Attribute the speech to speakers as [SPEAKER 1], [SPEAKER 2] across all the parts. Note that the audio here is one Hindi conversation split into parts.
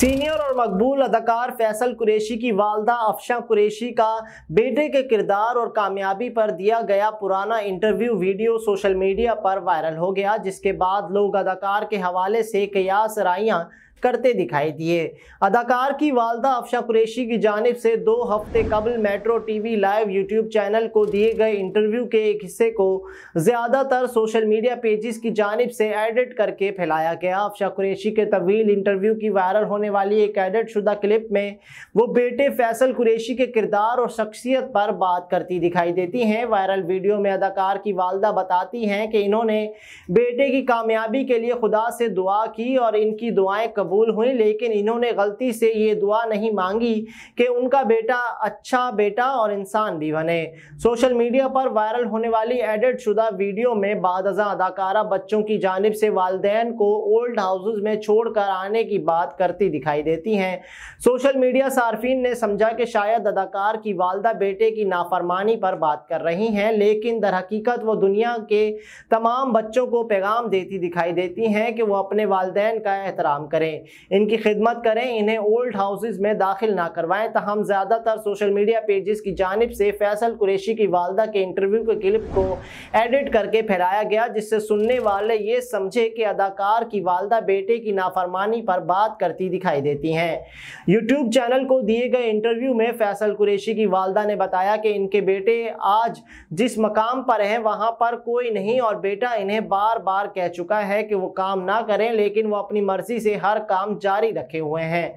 [SPEAKER 1] सीनियर और मकबूल अदाकार फैसल कुरैशी की वालदा अफशा कुरैशी का बेटे के किरदार और कामयाबी पर दिया गया पुराना इंटरव्यू वीडियो सोशल मीडिया पर वायरल हो गया जिसके बाद लोग अदाकार के हवाले से कयास राइयाँ करते दिखाई दिए अदाकार की वालदा अफशा कुरेशी की जानब से दो हफ्ते कबल Metro TV live YouTube channel को दिए गए इंटरव्यू के एक हिस्से को ज़्यादातर सोशल मीडिया पेजेस की जानब से एडिट करके फैलाया गया अफशा कुरेशी के तवील इंटरव्यू की वायरल होने वाली एक एडिट शुदा क्लिप में वो बेटे फैसल कुरेशी के किरदार और शख्सियत पर बात करती दिखाई देती हैं वायरल वीडियो में अदाकार की वालदा बताती हैं कि इन्होंने बेटे की कामयाबी के लिए खुदा से दुआ की और इनकी दुआएं कब कबूल हुई लेकिन इन्होंने गलती से ये दुआ नहीं मांगी कि उनका बेटा अच्छा बेटा और इंसान भी बने सोशल मीडिया पर वायरल होने वाली एडिट शुदा वीडियो में बाद अदाकारा बच्चों की जानब से वालदेन को ओल्ड हाउसेज में छोड़ कर आने की बात करती दिखाई देती हैं सोशल मीडिया सार्फिन ने समझा कि शायद अदाकार की वालदा बेटे की नाफरमानी पर बात कर रही हैं लेकिन दर हकीकत वो दुनिया के तमाम बच्चों को पैगाम देती दिखाई देती हैं कि वो अपने वालदेन का एहतराम करें इनकी खिदमत करें इन्हें ओल्ड हाउसेज में दाखिल ना करवाएं तहम ज़्यादातर सोशल मीडिया पेजेस की जानब से फैसल कुरेशी की वालदा के इंटरव्यू के क्लिप को एडिट करके फैलाया गया जिससे सुनने वाले ये समझे कि अदाकार की वालदा बेटे की नाफरमानी पर बात करती दिखाई देती हैं यूट्यूब चैनल को दिए गए इंटरव्यू में फैसल कुरेशी की वालदा ने बताया कि इनके बेटे आज जिस मकाम पर हैं वहाँ पर कोई नहीं और बेटा इन्हें बार बार कह चुका है कि वो काम ना करें लेकिन वो अपनी मर्जी से हर काम जारी रखे हुए हैं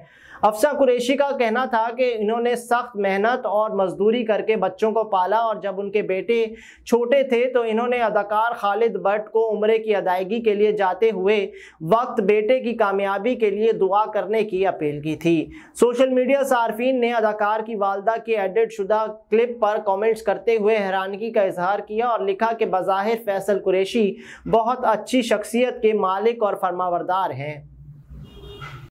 [SPEAKER 1] अफसा कुरेशी का कहना था कि इन्होंने सख्त मेहनत और मजदूरी करके बच्चों को पाला और जब उनके बेटे छोटे थे तो इन्होंने अदाकार खालिद भट्ट को उम्र की अदायगी के लिए जाते हुए वक्त बेटे की कामयाबी के लिए दुआ करने की अपील की थी सोशल मीडिया सार्फिन ने अदाकार की वालदा के एडिट शुदा क्लिप पर कमेंट्स करते हुए हैरानगी का इजहार किया और लिखा कि बज़ाहिर फैसल कुरेशी बहुत अच्छी शख्सियत के मालिक और फरमावरदार हैं